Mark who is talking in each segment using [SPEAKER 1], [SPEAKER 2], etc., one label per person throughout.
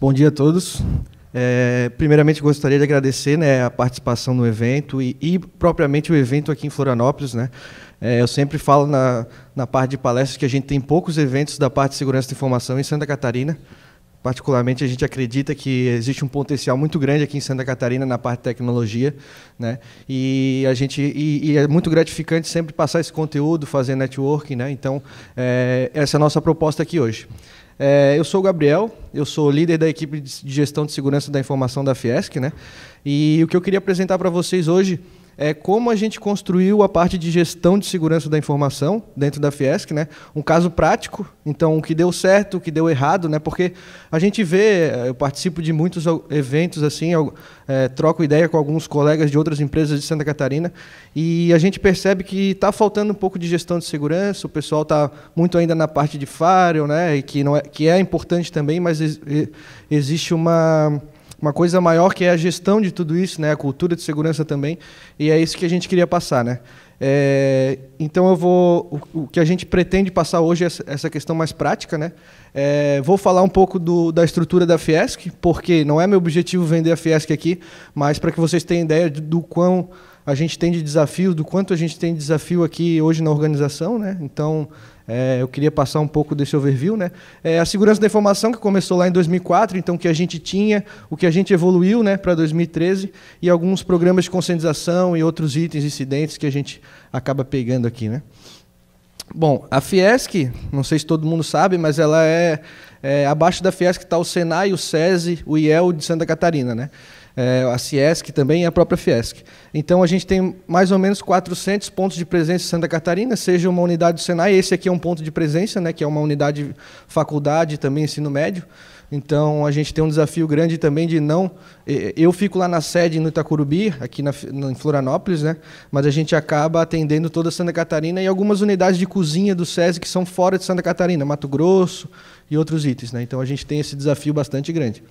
[SPEAKER 1] Bom dia a todos. É, primeiramente, gostaria de agradecer né, a participação no evento e, e, propriamente o evento aqui em Florianópolis. Né? É, eu sempre falo na, na parte de palestras que a gente tem poucos eventos da parte de segurança da informação em Santa Catarina. Particularmente, a gente acredita que existe um potencial muito grande aqui em Santa Catarina na parte de tecnologia, né? E a gente e, e é muito gratificante sempre passar esse conteúdo, fazer networking, né? Então, é, essa é a nossa proposta aqui hoje. É, eu sou o Gabriel, eu sou líder da equipe de gestão de segurança da informação da Fiesc, né? E o que eu queria apresentar para vocês hoje é como a gente construiu a parte de gestão de segurança da informação dentro da Fiesc, né? Um caso prático, então o que deu certo, o que deu errado, né? Porque a gente vê, eu participo de muitos eventos assim, eu, é, troco ideia com alguns colegas de outras empresas de Santa Catarina e a gente percebe que está faltando um pouco de gestão de segurança, o pessoal está muito ainda na parte de firewall, né? E que não é que é importante também, mas existe uma uma coisa maior que é a gestão de tudo isso, né? A cultura de segurança também. E é isso que a gente queria passar, né? É, então eu vou. O, o, que a gente pretende passar hoje é essa questão mais prática, né? É, vou falar um pouco do, da estrutura da Fiesc, porque não é meu objetivo vender a Fiesc aqui, mas para que vocês tenham ideia do quão a gente tem de desafio, do quanto a gente tem de desafio aqui hoje na organização, né? Então, é, eu queria passar um pouco desse overview, né? É, a segurança da informação que começou lá em 2004, então o que a gente tinha, o que a gente evoluiu, né, para 2013 e alguns programas de conscientização e outros itens, incidentes que a gente acaba pegando aqui, né? Bom, a Fiesc, não sei se todo mundo sabe, mas ela é, é abaixo da Fiesc está o Senai, o SESI, o IEL de Santa Catarina, né? é, a Ciesc também e a própria Fiesc. Então a gente tem mais ou menos 400 pontos de presença em Santa Catarina, seja uma unidade do Senai, esse aqui é um ponto de presença, né, que é uma unidade faculdade também ensino médio. Então a gente tem um desafio grande também de não. Eu fico lá na sede no Itacurubi, aqui na, em Florianópolis, né? Mas a gente acaba atendendo toda Santa Catarina e algumas unidades de cozinha do SESI que são fora de Santa Catarina, Mato Grosso e outros itens, né? Então a gente tem esse desafio bastante grande.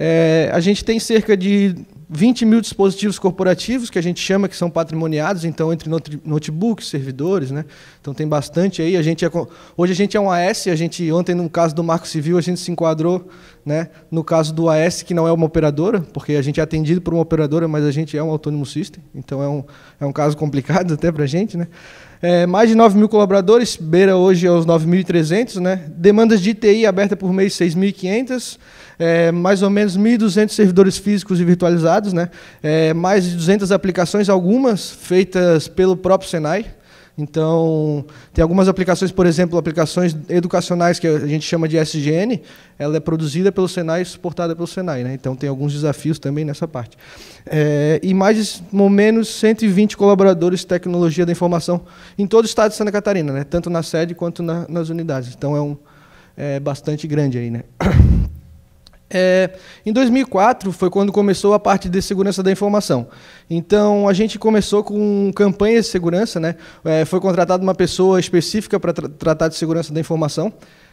[SPEAKER 1] É, a gente tem cerca de 20 mil dispositivos corporativos que a gente chama que são patrimoniados, então entre notebooks, servidores, né? Então tem bastante aí. A gente é, hoje a gente é um AS, a gente ontem no caso do Marco Civil a gente se enquadrou, né? No caso do AS que não é uma operadora, porque a gente é atendido por uma operadora, mas a gente é um autônomo system, então é um, é um caso complicado até para a gente, né? É, mais de 9 mil colaboradores, beira hoje aos 9.300. Né? Demandas de TI aberta por mês, 6.500. É, mais ou menos 1.200 servidores físicos e virtualizados. Né? É, mais de 200 aplicações, algumas feitas pelo próprio Senai. Então, tem algumas aplicações, por exemplo, aplicações educacionais que a gente chama de SGN, ela é produzida pelo Senai e suportada pelo Senai. Né? Então, tem alguns desafios também nessa parte. É, e mais ou menos 120 colaboradores de tecnologia da informação em todo o estado de Santa Catarina, né? tanto na sede quanto na, nas unidades. Então, é, um, é bastante grande aí. Né? É, em 2004 foi quando começou a parte de segurança da informação. Então a gente começou com campanhas de segurança, né? É, foi contratada uma pessoa específica para tra tratar de segurança da informação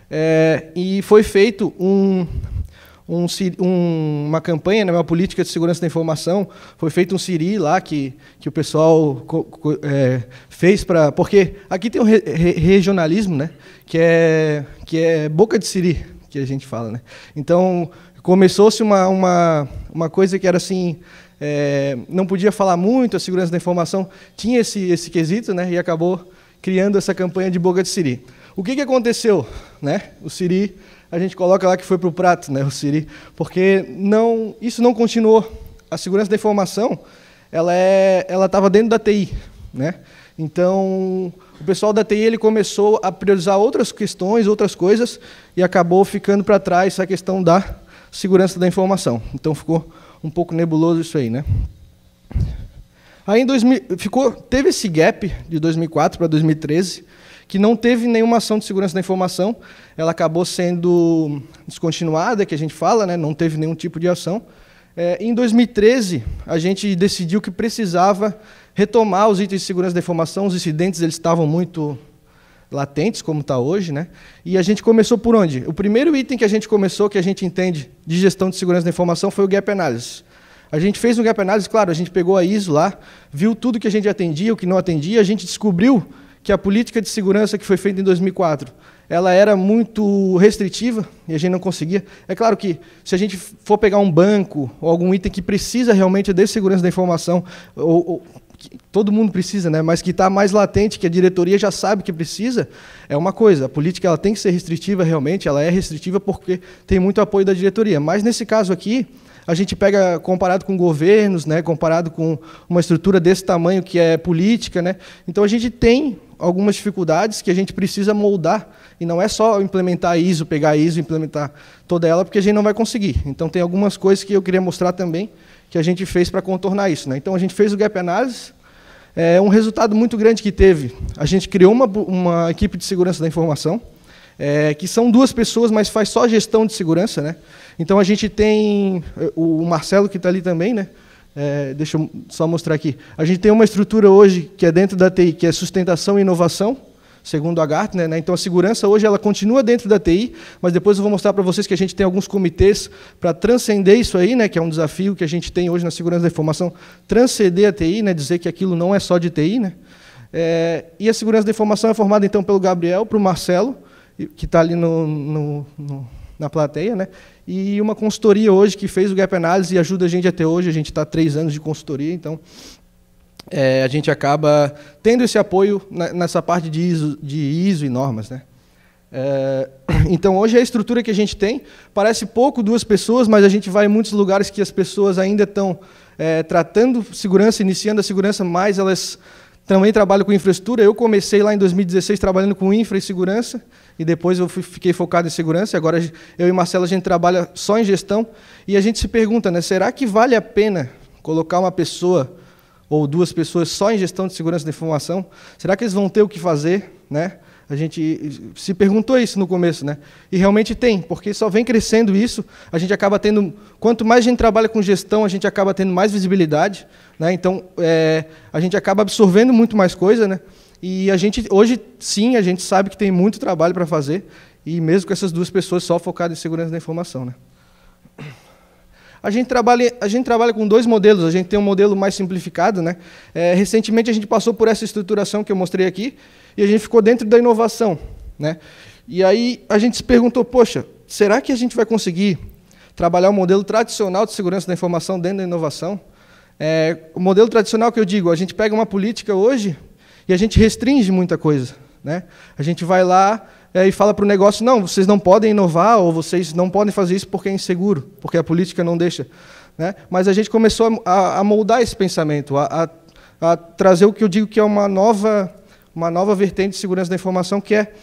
[SPEAKER 1] é, e foi feito um, um, um, uma campanha, né, uma política de segurança da informação. Foi feito um Siri lá que, que o pessoal é, fez para. Porque aqui tem o re re regionalismo, né, que, é, que é boca de Siri que a gente fala, né? Então, começou-se uma, uma, uma coisa que era assim, é, não podia falar muito, a segurança da informação tinha esse, esse quesito, né? E acabou criando essa campanha de Boca de Siri. O que, que aconteceu? Né? O Siri, a gente coloca lá que foi para o prato, né? o Siri, porque não, isso não continuou. A segurança da informação, ela é, ela estava dentro da TI, né? Então, o pessoal da TI ele começou a priorizar outras questões, outras coisas, e acabou ficando para trás a questão da segurança da informação. Então ficou um pouco nebuloso isso aí, né? Aí em 2000, ficou, teve esse gap de 2004 para 2013, que não teve nenhuma ação de segurança da informação, ela acabou sendo descontinuada, que a gente fala, né? não teve nenhum tipo de ação. É, em 2013, a gente decidiu que precisava retomar os itens de segurança da informação, os incidentes eles estavam muito latentes, como está hoje, né? E a gente começou por onde? O primeiro item que a gente começou, que a gente entende de gestão de segurança da informação, foi o gap analysis. A gente fez um gap analysis, claro, a gente pegou a ISO lá, viu tudo que a gente atendia, o que não atendia, a gente descobriu que a política de segurança que foi feita em 2004, ela era muito restritiva e a gente não conseguia. É claro que se a gente for pegar um banco ou algum item que precisa realmente de segurança da informação, ou, ou que todo mundo precisa, né? mas que está mais latente, que a diretoria já sabe que precisa, é uma coisa. A política ela tem que ser restritiva realmente, ela é restritiva porque tem muito apoio da diretoria. Mas nesse caso aqui, a gente pega comparado com governos, né, comparado com uma estrutura desse tamanho que é política, né? Então a gente tem algumas dificuldades que a gente precisa moldar e não é só implementar ISO, pegar ISO, implementar toda ela, porque a gente não vai conseguir. Então tem algumas coisas que eu queria mostrar também que a gente fez para contornar isso, né? Então a gente fez o gap analysis é um resultado muito grande que teve. A gente criou uma, uma equipe de segurança da informação, é, que são duas pessoas, mas faz só gestão de segurança. Né? Então a gente tem eh, o Marcelo, que está ali também, né? É, deixa eu só mostrar aqui. A gente tem uma estrutura hoje que é dentro da TI, que é sustentação e inovação, segundo a Gartner. Né? Então, a segurança hoje ela continua dentro da TI, mas depois eu vou mostrar para vocês que a gente tem alguns comitês para transcender isso aí, né? que é um desafio que a gente tem hoje na segurança da informação, transcender a TI, né? dizer que aquilo não é só de TI. Né? É, e a segurança da informação é formada, então, pelo Gabriel, para o Marcelo, que está ali no, no, no, na plateia, né? E uma consultoria hoje que fez o Gap Analysis e ajuda a gente até hoje. A gente está três anos de consultoria, então é, a gente acaba tendo esse apoio nessa parte de ISO, de ISO e normas, né? É, então hoje é a estrutura que a gente tem parece pouco duas pessoas, mas a gente vai em muitos lugares que as pessoas ainda estão é, tratando segurança, iniciando a segurança, mas elas também trabalham com infraestrutura. Eu comecei lá em 2016 trabalhando com infra e segurança e depois eu fiquei focado em segurança, agora eu e Marcelo a gente trabalha só em gestão, e a gente se pergunta, né, será que vale a pena colocar uma pessoa ou duas pessoas só em gestão de segurança da informação? Será que eles vão ter o que fazer, né? A gente se perguntou isso no começo, né? E realmente tem, porque só vem crescendo isso. A gente acaba tendo, quanto mais a gente trabalha com gestão, a gente acaba tendo mais visibilidade, né? Então, é, a gente acaba absorvendo muito mais coisa, né? E a gente hoje sim, a gente sabe que tem muito trabalho para fazer e mesmo com essas duas pessoas só focadas em segurança da informação, né? A gente, trabalha, a gente trabalha com dois modelos. A gente tem um modelo mais simplificado. Né? É, recentemente, a gente passou por essa estruturação que eu mostrei aqui, e a gente ficou dentro da inovação. Né? E aí a gente se perguntou, poxa, será que a gente vai conseguir trabalhar o um modelo tradicional de segurança da informação dentro da inovação? É, o modelo tradicional que eu digo, a gente pega uma política hoje e a gente restringe muita coisa. Né? A gente vai lá é, e fala para o negócio, não, vocês não podem inovar ou vocês não podem fazer isso porque é inseguro, porque a política não deixa. Né? Mas a gente começou a, a moldar esse pensamento, a, a, a trazer o que eu digo que é uma nova uma nova vertente de segurança da informação que é,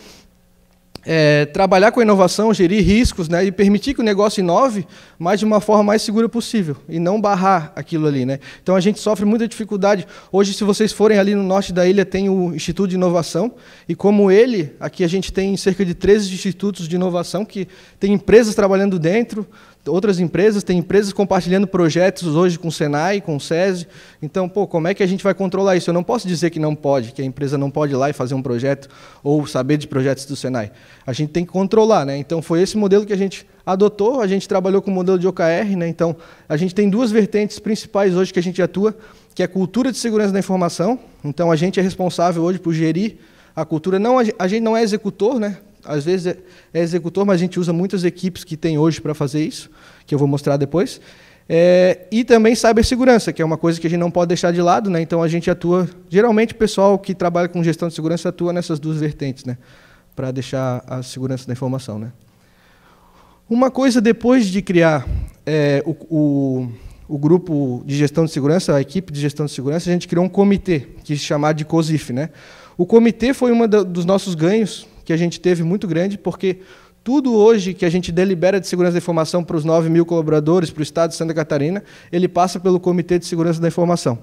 [SPEAKER 1] é trabalhar com a inovação, gerir riscos né, e permitir que o negócio inove, mas de uma forma mais segura possível e não barrar aquilo ali. Né? Então a gente sofre muita dificuldade. Hoje, se vocês forem ali no norte da ilha, tem o Instituto de Inovação e como ele, aqui a gente tem cerca de 13 institutos de inovação que tem empresas trabalhando dentro, outras empresas, tem empresas compartilhando projetos hoje com o Senai, com o SESI. Então, pô, como é que a gente vai controlar isso? Eu não posso dizer que não pode, que a empresa não pode ir lá e fazer um projeto ou saber de projetos do Senai. A gente tem que controlar, né? Então, foi esse modelo que a gente adotou, a gente trabalhou com o modelo de OKR, né? Então, a gente tem duas vertentes principais hoje que a gente atua, que é a cultura de segurança da informação. Então, a gente é responsável hoje por gerir a cultura. Não, a gente não é executor, né? às vezes é, é executor, mas a gente usa muitas equipes que tem hoje para fazer isso, que eu vou mostrar depois. É, e também cibersegurança, que é uma coisa que a gente não pode deixar de lado, né? então a gente atua, geralmente o pessoal que trabalha com gestão de segurança atua nessas duas vertentes, né? para deixar a segurança da informação. Né? Uma coisa depois de criar é, o, o, o, grupo de gestão de segurança, a equipe de gestão de segurança, a gente criou um comitê, que se chamava de COSIF. Né? O comitê foi um dos nossos ganhos que a gente teve muito grande, porque tudo hoje que a gente delibera de segurança da informação para os 9 mil colaboradores, para o Estado de Santa Catarina, ele passa pelo Comitê de Segurança da Informação.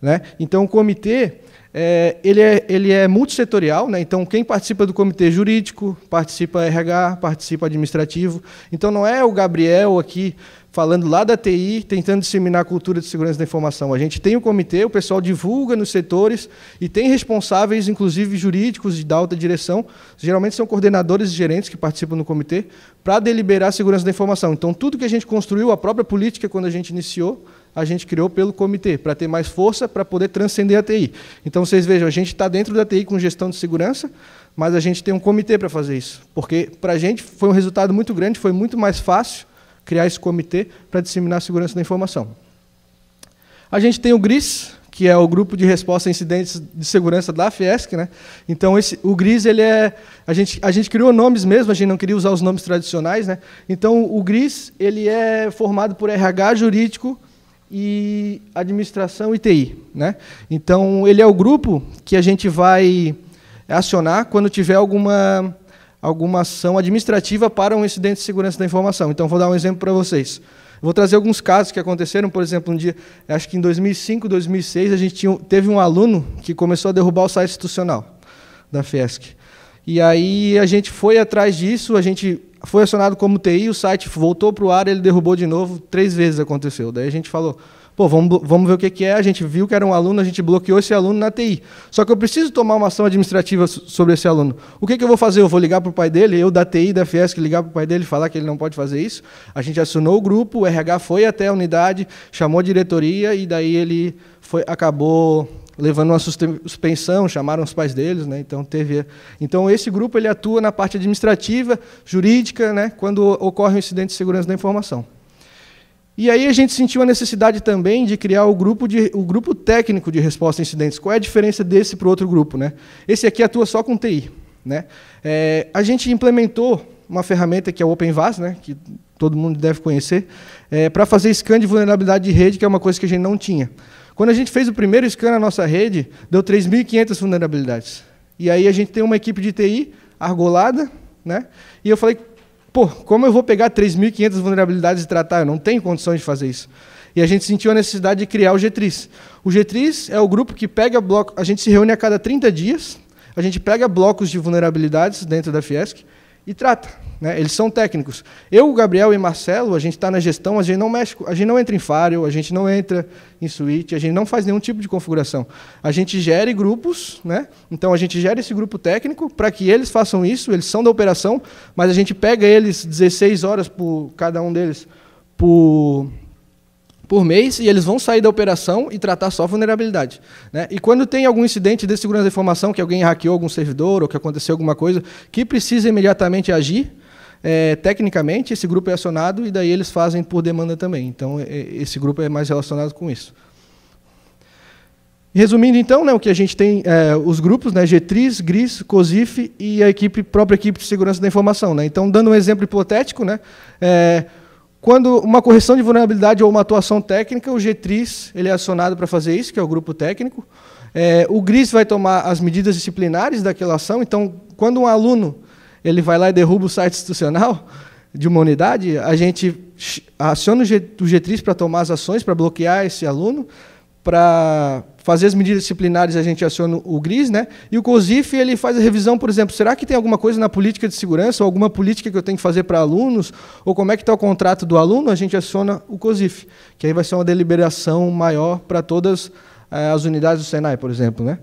[SPEAKER 1] Né? Então, o comitê é, ele, é, ele é multissetorial, né? então quem participa do comitê jurídico, participa RH, participa administrativo. Então, não é o Gabriel aqui falando lá da TI, tentando disseminar a cultura de segurança da informação. A gente tem um comitê, o pessoal divulga nos setores e tem responsáveis, inclusive jurídicos de alta direção, geralmente são coordenadores e gerentes que participam no comitê, para deliberar a segurança da informação. Então, tudo que a gente construiu, a própria política, quando a gente iniciou, a gente criou pelo comitê, para ter mais força, para poder transcender a TI. Então, vocês vejam, a gente está dentro da TI com gestão de segurança, mas a gente tem um comitê para fazer isso. Porque, para a gente, foi um resultado muito grande, foi muito mais fácil criar esse comitê para disseminar a segurança da informação. A gente tem o GRIS, que é o grupo de resposta a incidentes de segurança da Fiesc, né? Então esse, o GRIS ele é a gente a gente criou nomes mesmo, a gente não queria usar os nomes tradicionais, né? Então o GRIS ele é formado por RH jurídico e administração e TI, né? Então ele é o grupo que a gente vai acionar quando tiver alguma alguma ação administrativa para um incidente de segurança da informação. Então, vou dar um exemplo para vocês. Vou trazer alguns casos que aconteceram, por exemplo, um dia, acho que em 2005, 2006, a gente tinha, teve um aluno que começou a derrubar o site institucional da FESC. E aí a gente foi atrás disso, a gente foi acionado como TI, o site voltou para o ar, ele derrubou de novo, três vezes aconteceu. Daí a gente falou, Pô, vamos, vamos ver o que, que, é. A gente viu que era um aluno, a gente bloqueou esse aluno na TI. Só que eu preciso tomar uma ação administrativa sobre esse aluno. O que, que eu vou fazer? Eu vou ligar para o pai dele, eu da TI, da que ligar para o pai dele, falar que ele não pode fazer isso. A gente acionou o grupo, o RH foi até a unidade, chamou a diretoria e daí ele foi, acabou levando uma suspensão, chamaram os pais deles, né? Então teve, então esse grupo ele atua na parte administrativa, jurídica, né? Quando ocorre um incidente de segurança da informação. E aí a gente sentiu a necessidade também de criar o grupo, de, o grupo técnico de resposta a incidentes. Qual é a diferença desse para o outro grupo? Né? Esse aqui atua só com TI. Né? É, a gente implementou uma ferramenta que é o OpenVAS, né, que todo mundo deve conhecer, é, para fazer scan de vulnerabilidade de rede, que é uma coisa que a gente não tinha. Quando a gente fez o primeiro scan na nossa rede, deu 3.500 vulnerabilidades. E aí a gente tem uma equipe de TI argolada, né? E eu falei, pô, como eu vou pegar 3.500 vulnerabilidades e tratar? Eu não tenho condições de fazer isso. E a gente sentiu a necessidade de criar o Getriz. O Getriz é o grupo que pega bloco. A gente se reúne a cada 30 dias, a gente pega blocos de vulnerabilidades dentro da Fiesc e trata. Né? Eles são técnicos. Eu, Gabriel e Marcelo, a gente está na gestão, a gente não mexe, a gente não entra em Fario, a gente não entra em suíte, a gente não faz nenhum tipo de configuração. A gente gere grupos, né? então a gente gera esse grupo técnico para que eles façam isso, eles são da operação, mas a gente pega eles 16 horas por cada um deles por por mês e eles vão sair da operação e tratar só vulnerabilidade. Né? E quando tem algum incidente tipo de segurança da informação, que alguém hackeou algum servidor ou que aconteceu alguma coisa que precisa imediatamente agir, é, tecnicamente, esse grupo é acionado e daí eles fazem por demanda também. Então, é, é esse grupo é mais relacionado com isso. Resumindo, então, né, o que a gente tem, é, os grupos, né, GTRIS, GRIS, COSIF e a equipe, própria equipe de segurança da informação. Né? Então, dando um exemplo hipotético, né, é, quando uma correção de vulnerabilidade ou uma atuação técnica, o GTRIS ele é acionado para fazer isso, que é o grupo técnico. É, o GRIS vai tomar as medidas disciplinares daquela ação. Então, quando um aluno ele vai lá e derruba o site institucional de uma unidade, a gente aciona o GTRIS para tomar as ações, para bloquear esse aluno para fazer as medidas disciplinares, a gente aciona o GRIS, né? E o COSIF ele faz a revisão, por exemplo, será que tem alguma coisa na política de segurança, ou alguma política que eu tenho que fazer para alunos, ou como é que está o contrato do aluno, a gente aciona o COSIF, que aí vai ser uma deliberação maior para todas eh, as unidades do Senai, por exemplo, né?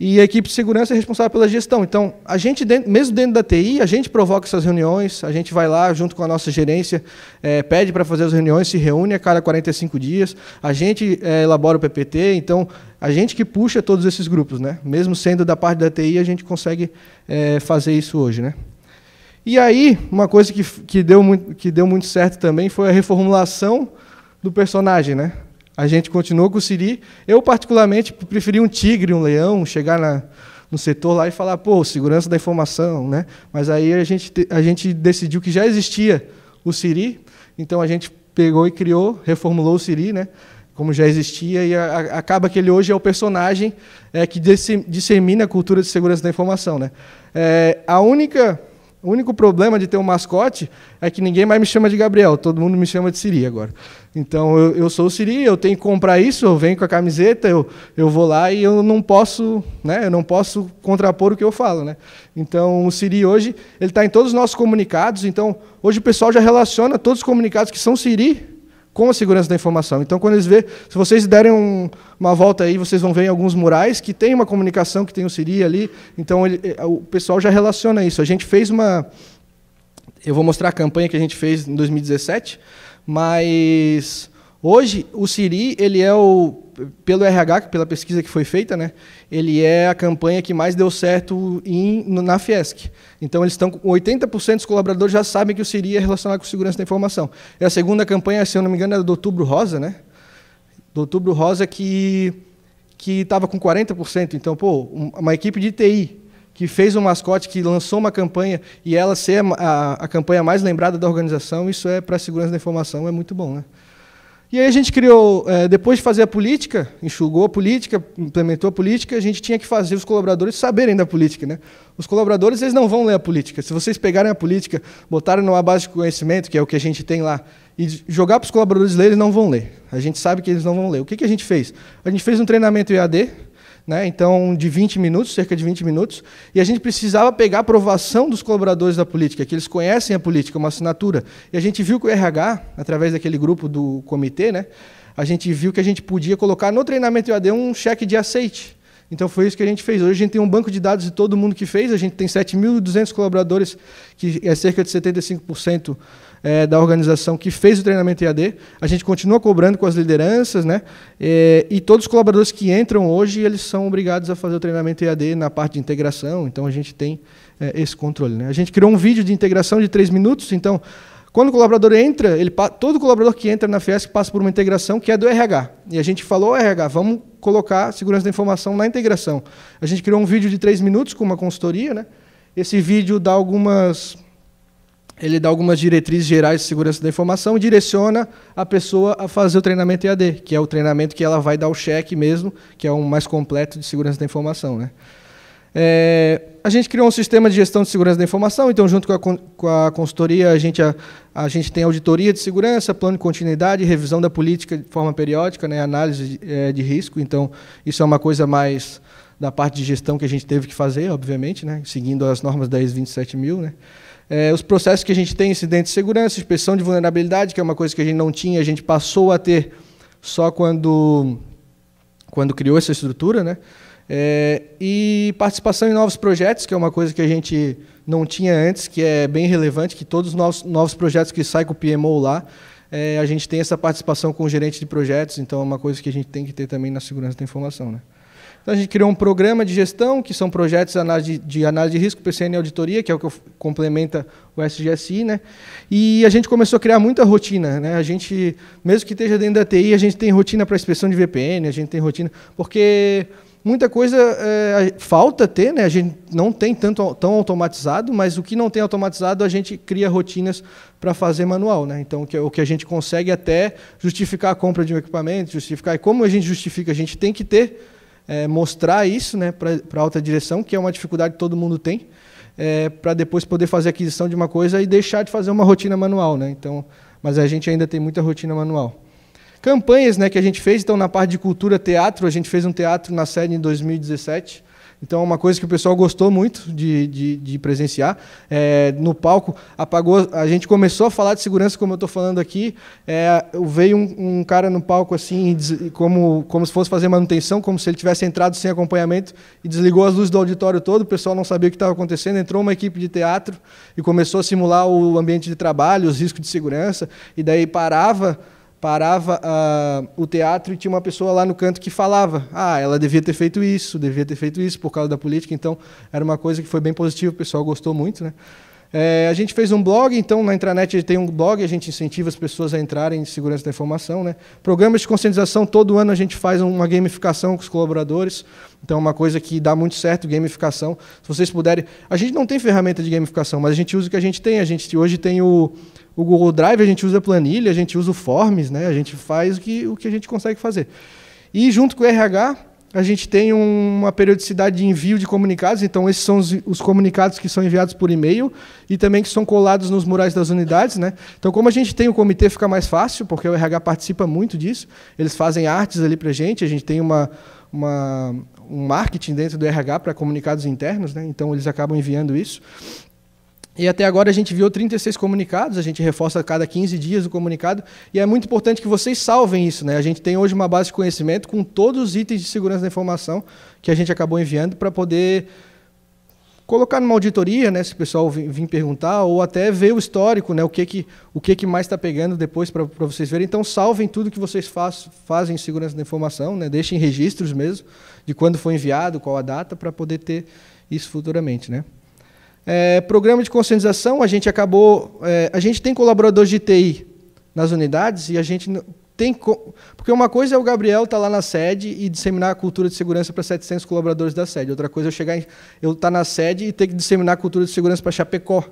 [SPEAKER 1] E a equipe de segurança é responsável pela gestão. Então, a gente, mesmo dentro da TI, a gente provoca essas reuniões, a gente vai lá junto com a nossa gerência, é, pede para fazer as reuniões, se reúne a cada 45 dias, a gente é, elabora o PPT, então a gente que puxa todos esses grupos, né? Mesmo sendo da parte da TI, a gente consegue é, fazer isso hoje, né? E aí, uma coisa que, que, deu muito, que deu muito certo também foi a reformulação do personagem, né? A gente continuou com o Siri. Eu, particularmente, preferi um tigre, um leão, chegar na, no setor lá e falar, pô, segurança da informação, né? Mas aí a gente, a gente decidiu que já existia o Siri, então a gente pegou e criou, reformulou o Siri, né? como já existia, e a, a, acaba que ele hoje é o personagem é, que disse, dissemina a cultura de segurança da informação. Né? É, a única o único problema de ter um mascote é que ninguém mais me chama de Gabriel, todo mundo me chama de Siri agora. Então eu, eu sou o Siri, eu tenho que comprar isso, eu venho com a camiseta, eu, eu vou lá e eu não posso, né? Eu não posso contrapor o que eu falo, né? Então o Siri hoje ele está em todos os nossos comunicados. Então hoje o pessoal já relaciona todos os comunicados que são Siri com a segurança da informação. Então, quando eles vê, se vocês derem um, uma volta aí, vocês vão ver em alguns murais que tem uma comunicação que tem o Siri ali. Então, ele, é, o pessoal já relaciona isso. A gente fez uma, eu vou mostrar a campanha que a gente fez em 2017, mas Hoje, o Siri, ele é o, pelo RH, pela pesquisa que foi feita, né, ele é a campanha que mais deu certo em, na Fiesc. Então, eles estão com 80% dos colaboradores já sabem que o Siri é relacionado com segurança da informação. E é a segunda campanha, se eu não me engano, era do Outubro Rosa, né? Do Outubro Rosa que que estava com 40%. Então, pô, uma equipe de TI que fez um mascote, que lançou uma campanha e ela ser a, a, a campanha mais lembrada da organização, isso é para a segurança da informação, é muito bom, né? E aí a gente criou, é, depois de fazer a política, enxugou a política, implementou a política, a gente tinha que fazer os colaboradores saberem da política. Né? Os colaboradores eles não vão ler a política. Se vocês pegarem a política, botarem numa base de conhecimento, que é o que a gente tem lá, e jogar para os colaboradores lerem, eles não vão ler. A gente sabe que eles não vão ler. O que, que a gente fez? A gente fez um treinamento EAD, né? então de 20 minutos, cerca de 20 minutos, e a gente precisava pegar a aprovação dos colaboradores da política, que eles conhecem a política, é uma assinatura. E a gente viu que o RH, através daquele grupo do comitê, né, a gente viu que a gente podia colocar no treinamento AD um cheque de aceite. Então foi isso que a gente fez. Hoje a gente tem um banco de dados de todo mundo que fez, a gente tem 7.200 colaboradores, que é cerca de 75% é, da organização que fez o treinamento EAD. A gente continua cobrando com as lideranças, né? É, e todos os colaboradores que entram hoje, eles são obrigados a fazer o treinamento EAD na parte de integração, então a gente tem é, esse controle. Né? A gente criou um vídeo de integração de três minutos, então quando o colaborador entra, ele, todo colaborador que entra na Fiesc passa por uma integração que é do RH. E a gente falou, RH, vamos colocar segurança da informação na integração. A gente criou um vídeo de três minutos com uma consultoria. Né? Esse vídeo dá algumas ele dá algumas diretrizes gerais de segurança da informação e direciona a pessoa a fazer o treinamento EAD, que é o treinamento que ela vai dar o cheque mesmo, que é o mais completo de segurança da informação. Né? É, a gente criou um sistema de gestão de segurança da informação, então, junto com a, com a consultoria, a gente, a, a, gente tem auditoria de segurança, plano de continuidade, revisão da política de forma periódica, né, análise de, é, de risco. Então, isso é uma coisa mais da parte de gestão que a gente teve que fazer, obviamente, né, seguindo as normas 10.027.000. Né. É, os processos que a gente tem, incidente de segurança, inspeção de vulnerabilidade, que é uma coisa que a gente não tinha, a gente passou a ter só quando, quando criou essa estrutura, né? É, e participação em novos projetos, que é uma coisa que a gente não tinha antes, que é bem relevante, que todos os novos, novos projetos que saem com o PMO lá, é, a gente tem essa participação com o gerente de projetos, então é uma coisa que a gente tem que ter também na segurança da informação, né? Então a gente criou um programa de gestão, que são projetos de análise de, análise de risco, PCN e auditoria, que é o que complementa o SGSI, né? E a gente começou a criar muita rotina, né? A gente, mesmo que esteja dentro da TI, a gente tem rotina para inspeção de VPN, a gente tem rotina, porque muita coisa é, falta ter, né? A gente não tem tanto tão automatizado, mas o que não tem automatizado a gente cria rotinas para fazer manual, né? Então o que, o que a gente consegue até justificar a compra de um equipamento, justificar e como a gente justifica, a gente tem que ter é, mostrar isso né, para a alta direção, que é uma dificuldade que todo mundo tem, é, para depois poder fazer aquisição de uma coisa e deixar de fazer uma rotina manual. Né? Então, mas a gente ainda tem muita rotina manual. Campanhas né, que a gente fez, então, na parte de cultura, teatro, a gente fez um teatro na sede em 2017, então, é uma coisa que o pessoal gostou muito de, de, de presenciar. É, no palco, apagou. A gente começou a falar de segurança, como eu estou falando aqui. É, veio um, um, cara no palco assim, como, como se fosse fazer manutenção, como se ele tivesse entrado sem acompanhamento e desligou as luzes do auditório todo. O pessoal não sabia o que estava acontecendo. Entrou uma equipe de teatro e começou a simular o ambiente de trabalho, os riscos de segurança. E daí parava parava uh, o teatro e tinha uma pessoa lá no canto que falava: ah, ela devia ter feito isso, devia ter feito isso por causa da política. Então, era uma coisa que foi bem positiva, o pessoal gostou muito, né? É, a gente fez um blog, então na intranet tem um blog, a gente incentiva as pessoas a entrarem em segurança da informação. Né? Programas de conscientização, todo ano a gente faz uma gamificação com os colaboradores, então é uma coisa que dá muito certo, gamificação. Se vocês puderem. A gente não tem ferramenta de gamificação, mas a gente usa o que a gente tem. A gente hoje tem o, o Google Drive, a gente usa planilha, a gente usa o Forms, né? a gente faz o que, o que a gente consegue fazer. E junto com o RH, a gente tem uma periodicidade de envio de comunicados, então esses são os, os comunicados que são enviados por e-mail e também que são colados nos murais das unidades. Né? Então, como a gente tem o comitê, fica mais fácil, porque o RH participa muito disso, eles fazem artes ali para a gente, a gente tem uma, uma, um marketing dentro do RH para comunicados internos, né? então eles acabam enviando isso. E até agora a gente viu 36 comunicados, a gente reforça cada 15 dias o comunicado, e é muito importante que vocês salvem isso. Né? A gente tem hoje uma base de conhecimento com todos os itens de segurança da informação que a gente acabou enviando para poder colocar numa auditoria, né, se o pessoal vir perguntar, ou até ver o histórico, né, o que, que, o que, que mais está pegando depois para vocês verem. Então, salvem tudo que vocês faz, fazem em segurança da informação, né, deixem registros mesmo de quando foi enviado, qual a data, para poder ter isso futuramente. Né. É, programa de conscientização, a gente acabou. É, a gente tem colaboradores de TI nas unidades e a gente tem. Porque uma coisa é o Gabriel estar tá lá na sede e disseminar a cultura de segurança para 700 colaboradores da sede. Outra coisa é eu chegar em, eu estar tá na sede e ter que disseminar a cultura de segurança para Chapecó,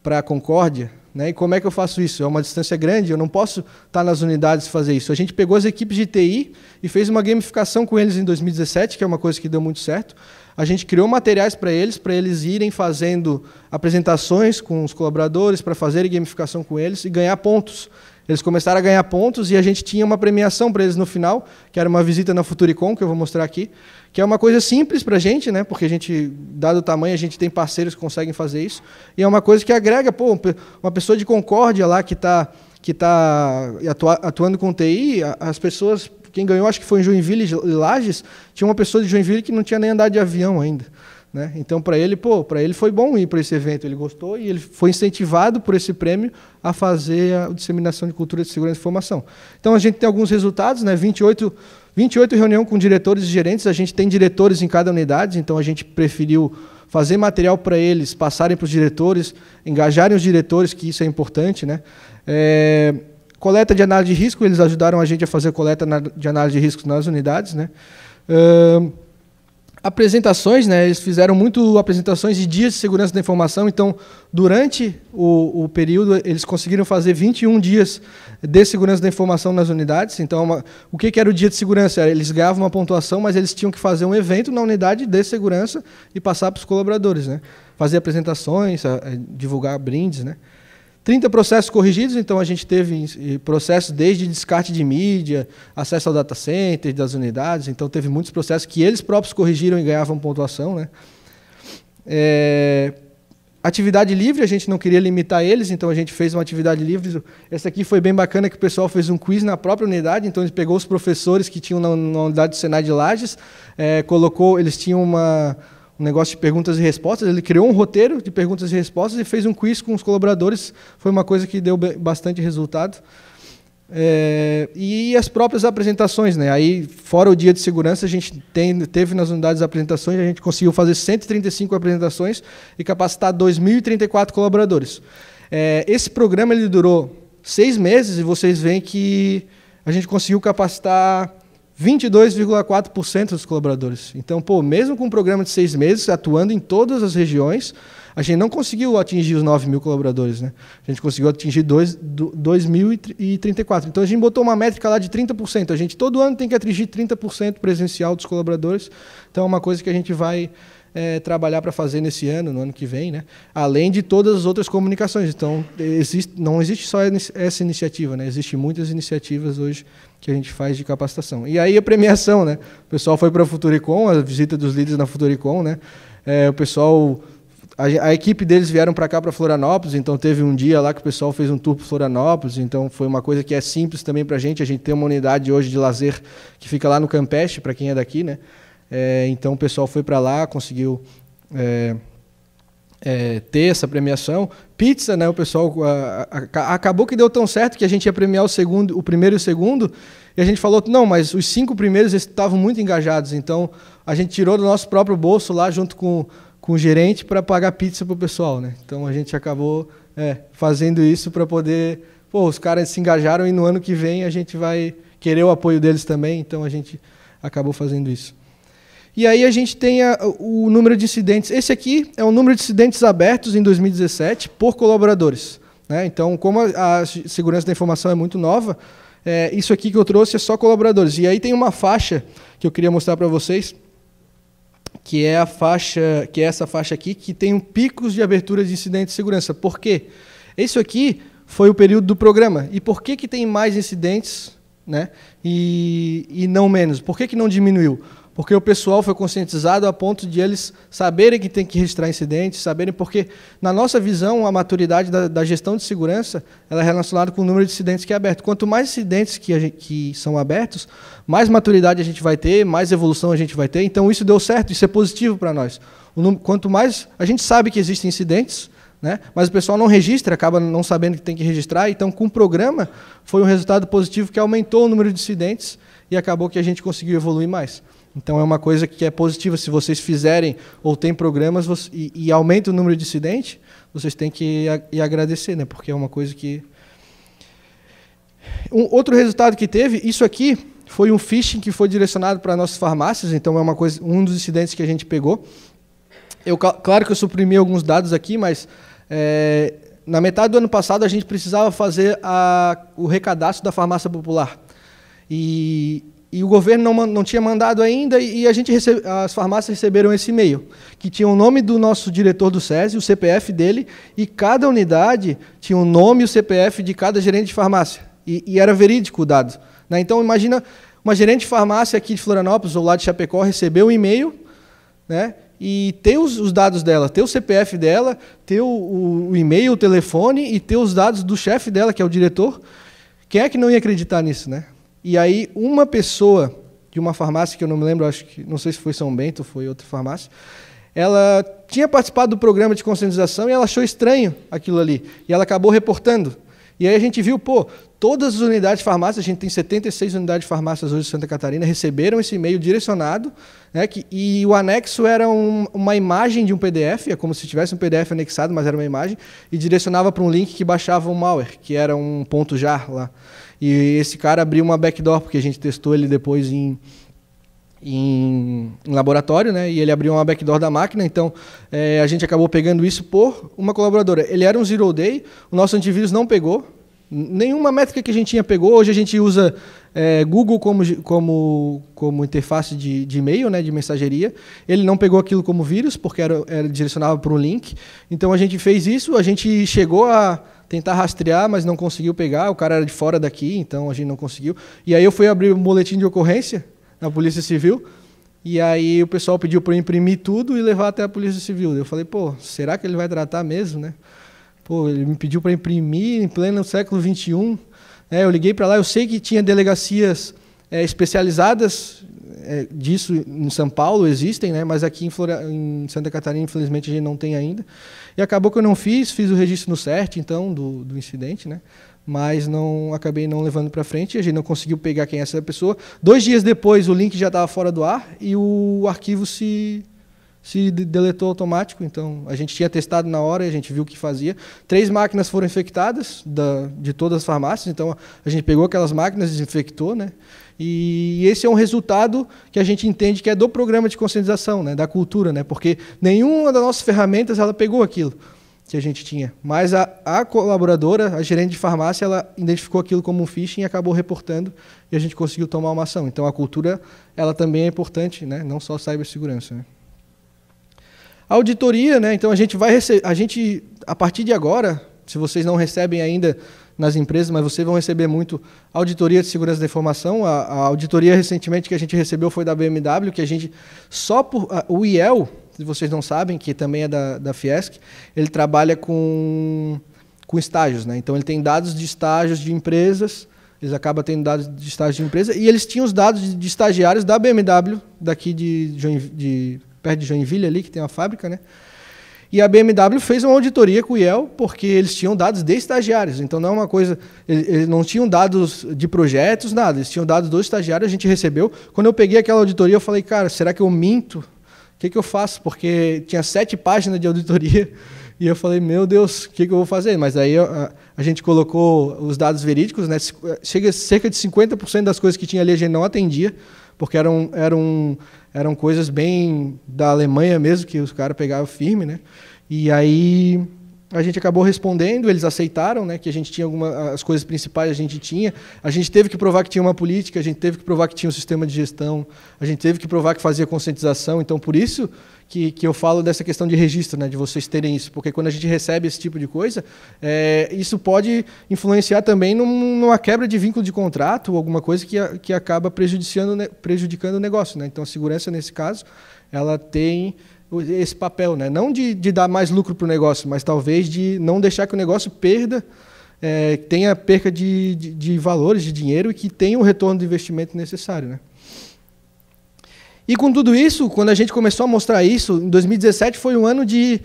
[SPEAKER 1] para Concórdia. Né? E como é que eu faço isso? É uma distância grande, eu não posso estar tá nas unidades e fazer isso. A gente pegou as equipes de TI e fez uma gamificação com eles em 2017, que é uma coisa que deu muito certo. A gente criou materiais para eles, para eles irem fazendo apresentações com os colaboradores, para fazer gamificação com eles e ganhar pontos. Eles começaram a ganhar pontos e a gente tinha uma premiação para eles no final, que era uma visita na Futuricon, que eu vou mostrar aqui, que é uma coisa simples para a gente, né? porque a gente, dado o tamanho, a gente tem parceiros que conseguem fazer isso, e é uma coisa que agrega, pô, uma pessoa de Concórdia lá que está que tá atuando com TI, as pessoas quem ganhou, acho que foi em Joinville e Lages, tinha uma pessoa de Joinville que não tinha nem andado de avião ainda. Né? Então, para ele, pô, para ele foi bom ir para esse evento, ele gostou e ele foi incentivado por esse prêmio a fazer a disseminação de cultura de segurança e informação. Então, a gente tem alguns resultados, né? 28, 28 reunião com diretores e gerentes, a gente tem diretores em cada unidade, então a gente preferiu fazer material para eles, passarem para os diretores, engajarem os diretores, que isso é importante, né? É Coleta de análise de risco, eles ajudaram a gente a fazer coleta de análise de risco nas unidades. Né? Uh, apresentações, né? eles fizeram muito apresentações de dias de segurança da informação, então, durante o, o período, eles conseguiram fazer 21 dias de segurança da informação nas unidades. Então, uma, o que, que, era o dia de segurança? Eles ganhavam uma pontuação, mas eles tinham que fazer um evento na unidade de segurança e passar para os colaboradores. Né? Fazer apresentações, divulgar brindes. Né? 30 processos corrigidos, então a gente teve processos desde descarte de mídia, acesso ao data center das unidades, então teve muitos processos que eles próprios corrigiram e ganhavam pontuação. Né? É, atividade livre, a gente não queria limitar eles, então a gente fez uma atividade livre. Essa aqui foi bem bacana que o pessoal fez um quiz na própria unidade, então ele pegou os professores que tinham na, na unidade do Senai de Lages, é, colocou, eles tinham uma um negócio de perguntas e respostas. Ele criou um roteiro de perguntas e respostas e fez um quiz com os colaboradores. Foi uma coisa que deu bastante resultado. É, e as próprias apresentações, né? Aí, fora o dia de segurança, a gente tem, teve nas unidades apresentações, a gente conseguiu fazer 135 apresentações e capacitar 2.034 colaboradores. É, esse programa ele durou seis meses e vocês veem que a gente conseguiu capacitar 22,4% dos colaboradores. Então, pô, mesmo com um programa de seis meses, atuando em todas as regiões, a gente não conseguiu atingir os 9 mil colaboradores. Né? A gente conseguiu atingir 2.034. Então, a gente botou uma métrica lá de 30%. A gente todo ano tem que atingir 30% presencial dos colaboradores. Então, é uma coisa que a gente vai é, trabalhar para fazer nesse ano, no ano que vem, né? além de todas as outras comunicações. Então, existe, não existe só essa iniciativa, né? existem muitas iniciativas hoje que a gente faz de capacitação. E aí a premiação, né? O pessoal foi para a Futuricon, a visita dos líderes na Futuricon, né? É, o pessoal a, a, equipe deles vieram para cá para Florianópolis, então teve um dia lá que o pessoal fez um tour para Florianópolis, então foi uma coisa que é simples também para a gente. A gente tem uma unidade hoje de lazer que fica lá no Campeste, para quem é daqui, né? É, então o pessoal foi para lá, conseguiu é, é, ter essa premiação. Pizza, né? O pessoal a, a, acabou que deu tão certo que a gente ia premiar o segundo, o primeiro e o segundo, e a gente falou não, mas os cinco primeiros estavam muito engajados, então a gente tirou do nosso próprio bolso lá junto com, com o gerente para pagar pizza pro pessoal, né? Então a gente acabou é, fazendo isso para poder, pô, os caras se engajaram e no ano que vem a gente vai querer o apoio deles também, então a gente acabou fazendo isso. E aí a gente tem a, o número de incidentes. Esse aqui é o número de incidentes abertos em 2017 por colaboradores. Né? Então, como a, a, segurança da informação é muito nova, é, isso aqui que eu trouxe é só colaboradores. E aí tem uma faixa que eu queria mostrar para vocês, que é a faixa, que é essa faixa aqui, que tem um picos de abertura de incidentes de segurança. Por quê? Isso aqui foi o período do programa. E por que, que tem mais incidentes né? e, e não menos? Por que, que não diminuiu? porque o pessoal foi conscientizado a ponto de eles saberem que tem que registrar incidentes, saberem porque na nossa visão a maturidade da, da gestão de segurança ela é relacionada com o número de incidentes que é aberto. Quanto mais incidentes que, gente, que são abertos, mais maturidade a gente vai ter, mais evolução a gente vai ter. Então isso deu certo, isso é positivo para nós. Número, quanto mais a gente sabe que existem incidentes, né? Mas o pessoal não registra, acaba não sabendo que tem que registrar. Então, com o programa, foi um resultado positivo que aumentou o número de incidentes e acabou que a gente conseguiu evoluir mais. Então é uma coisa que é positiva. Se vocês fizerem ou têm programas você, e, e aumenta o número de incidentes, vocês têm que ir agradecer, né? Porque é uma coisa que. Um outro resultado que teve, isso aqui foi um phishing que foi direcionado para nossas farmácias, então é uma coisa, um dos incidentes que a gente pegou. Eu, claro que eu suprimi alguns dados aqui, mas é, na metade do ano passado a gente precisava fazer a, o recadastro da farmácia popular. E e o governo não, não tinha mandado ainda, e a gente recebe, as farmácias receberam esse e-mail, que tinha o nome do nosso diretor do SESI, o CPF dele, e cada unidade tinha o nome e o CPF de cada gerente de farmácia. E, e era verídico o dado. Né? Então, imagina uma gerente de farmácia aqui de Florianópolis, ou lá de Chapecó, recebeu um e-mail, né? e ter os, os, dados dela, ter o CPF dela, ter o, o, o e-mail, o telefone, e ter os dados do chefe dela, que é o diretor, quem é que não ia acreditar nisso, né? E aí uma pessoa de uma farmácia que eu não me lembro, acho que não sei se foi São Bento ou foi outra farmácia, ela tinha participado do programa de conscientização e ela achou estranho aquilo ali. E ela acabou reportando. E aí a gente viu, pô, todas as unidades de farmácia, a gente tem 76 unidades de farmácias hoje em Santa Catarina, receberam esse e-mail direcionado, né, que, e o anexo era um, uma imagem de um PDF, é como se tivesse um PDF anexado, mas era uma imagem, e direcionava para um link que baixava um malware, que era um ponto jar lá. E esse cara abriu uma backdoor, porque a gente testou ele depois em, em, em laboratório, né? E ele abriu uma backdoor da máquina, então é, a gente acabou pegando isso por uma colaboradora. Ele era um zero day, o nosso antivírus não pegou, nenhuma métrica que a gente tinha pegou. Hoje a gente usa é, Google como, como, como interface de, de e-mail, né, de mensageria. Ele não pegou aquilo como vírus, porque era, era para um link. Então a gente fez isso, a gente chegou a tentar rastrear, mas não conseguiu pegar. O cara era de fora daqui, então a gente não conseguiu. E aí eu fui abrir o um boletim de ocorrência na Polícia Civil. E aí o pessoal pediu para eu imprimir tudo e levar até a Polícia Civil. Eu falei, pô, será que ele vai tratar mesmo, né? Pô, ele me pediu para imprimir em pleno século XXI. É, né? eu liguei para lá, eu sei que tinha delegacias é, especializadas é, disso em São Paulo existem, né? mas aqui em, Flora, em, Santa Catarina, infelizmente, a gente não tem ainda. E acabou que eu não fiz, fiz o registro no CERT, então, do, do incidente, né? mas não acabei não levando para frente, a gente não conseguiu pegar quem é essa pessoa. Dois dias depois, o link já estava fora do ar e o arquivo se se deletou automático. Então, a gente tinha testado na hora, e a gente viu o que fazia. Três máquinas foram infectadas da, de todas as farmácias, então a gente pegou aquelas máquinas, desinfectou, né? E esse é um resultado que a gente entende que é do programa de conscientização, né? Da cultura, né? Porque nenhuma das nossas ferramentas ela pegou aquilo que a gente tinha. Mas a, a, colaboradora, a gerente de farmácia, ela identificou aquilo como um phishing e acabou reportando e a gente conseguiu tomar uma ação. Então a cultura, ela também é importante, né? Não só a cibersegurança, né? Auditoria, né? Então a gente vai receber, a gente a partir de agora, se vocês não recebem ainda nas empresas, mas vocês vão receber muito auditoria de segurança da informação. A, a auditoria recentemente que a gente recebeu foi da BMW, que a gente só por a, o IEL, se vocês não sabem, que também é da, da Fiesc, ele trabalha com com estágios, né? Então ele tem dados de estágios de empresas, eles acabam tendo dados de estágios de empresa e eles tinham os dados de, de estagiários da BMW daqui de, de perto de Joinville ali, que tem uma fábrica, né? E a BMW fez uma auditoria com o IEL, porque eles tinham dados de estagiários. Então não é uma coisa. Eles não tinham dados de projetos, nada. Eles tinham dados dos estagiários, a gente recebeu. Quando eu peguei aquela auditoria, eu falei, cara, será que eu minto? O que, que eu faço? Porque tinha sete páginas de auditoria. E eu falei, meu Deus, o que, que, eu vou fazer? Mas aí a, a, gente colocou os dados verídicos, né? Eh, chega cerca de 50% das coisas que tinha ali a gente não atendia porque eram, eram, eram coisas bem da Alemanha mesmo, que os caras pegavam firme, né? E aí a gente acabou respondendo, eles aceitaram, né, que a gente tinha algumas as coisas principais a gente tinha. A gente teve que provar que tinha uma política, a gente teve que provar que tinha um sistema de gestão, a gente teve que provar que fazia conscientização. Então, por isso que, que eu falo dessa questão de registro, né, de vocês terem isso, porque quando a gente recebe esse tipo de coisa, é, isso pode influenciar também num, numa quebra de vínculo de contrato, alguma coisa que, a, que acaba prejudicando, prejudicando o negócio, né? Então, a segurança nesse caso, ela tem esse papel, né? não de, de dar mais lucro para o negócio, mas talvez de não deixar que o negócio perda, é, tenha perca de, de, de, valores, de dinheiro e que tenha o retorno de investimento necessário. Né? E com tudo isso, quando a gente começou a mostrar isso, em 2017 foi um ano de,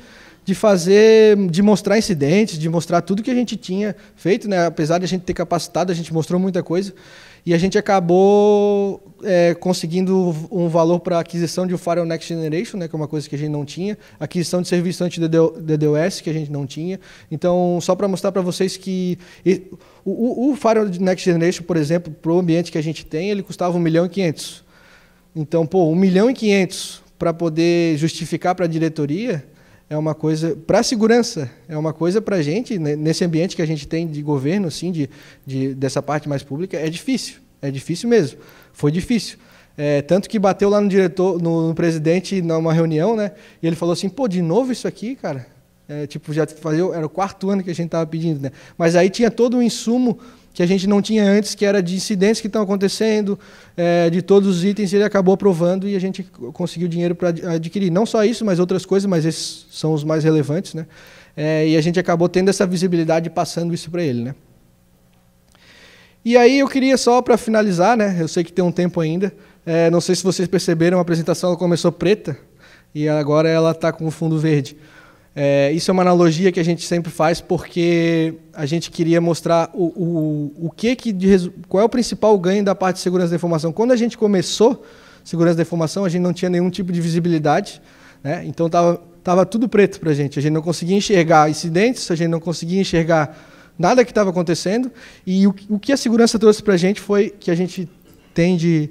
[SPEAKER 1] de fazer, de mostrar incidentes, de mostrar tudo que a gente tinha feito, né? apesar de a gente ter capacitado, a gente mostrou muita coisa. E a gente acabou é, conseguindo um valor para aquisição de Firewall Next Generation, né, que é uma coisa que a gente não tinha, aquisição de serviço anti-DDoS, que a gente não tinha. Então, só para mostrar para vocês que e, o, o, o Firewall Next Generation, por exemplo, para o ambiente que a gente tem, ele custava 1 milhão e 500. Então, pô, 1 milhão e 500 para poder justificar para a diretoria é uma coisa para a segurança, é uma coisa para a gente, nesse ambiente que a gente tem de governo, assim, de, de, dessa parte mais pública, é difícil, é difícil mesmo, foi difícil. É, tanto que bateu lá no diretor, no, no, presidente, numa reunião, né? E ele falou assim, pô, de novo isso aqui, cara? É, tipo, já fazia, era o quarto ano que a gente estava pedindo, né? Mas aí tinha todo um insumo que a gente não tinha antes, que era de incidentes que estão acontecendo, é, de todos os itens, ele acabou aprovando e a gente conseguiu dinheiro para adquirir. Não só isso, mas outras coisas, mas esses são os mais relevantes, né? É, e a gente acabou tendo essa visibilidade passando isso para ele, né? E aí eu queria só para finalizar, né? Eu sei que tem um tempo ainda. É, não sei se vocês perceberam, a apresentação começou preta e agora ela está com o fundo verde. É, isso é uma analogia que a gente sempre faz porque a gente queria mostrar o, o, o que, que de, qual é o principal ganho da parte de segurança da informação. Quando a gente começou segurança da informação, a gente não tinha nenhum tipo de visibilidade, né? então estava tava tudo preto para a gente. A gente não conseguia enxergar incidentes, a gente não conseguia enxergar nada que estava acontecendo. E o, o que a segurança trouxe para a gente foi que a gente tem de,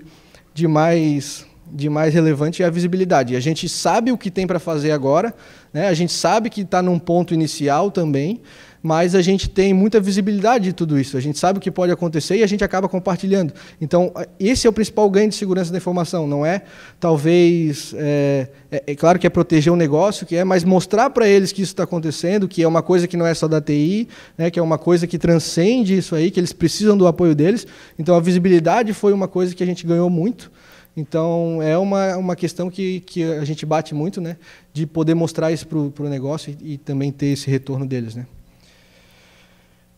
[SPEAKER 1] de mais de mais relevante é a visibilidade. A gente sabe o que tem para fazer agora, né? a gente sabe que está num ponto inicial também, mas a gente tem muita visibilidade de tudo isso. A gente sabe o que pode acontecer e a gente acaba compartilhando. Então, esse é o principal ganho de segurança da informação. Não é, talvez, é, é, é claro que é proteger o negócio, que é, mas mostrar para eles que isso está acontecendo, que é uma coisa que não é só da TI, né, que é uma coisa que transcende isso aí, que eles precisam do apoio deles. Então, a visibilidade foi uma coisa que a gente ganhou muito. Então, é uma, uma questão que, que a gente bate muito, né? De poder mostrar isso para o negócio e, e, também ter esse retorno deles, né?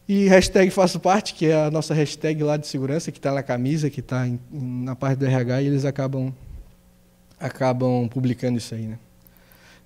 [SPEAKER 1] E hashtag faço parte, que é a nossa hashtag lá de segurança, que está na camisa, que está na parte do RH, e eles acabam, acabam publicando isso aí, né?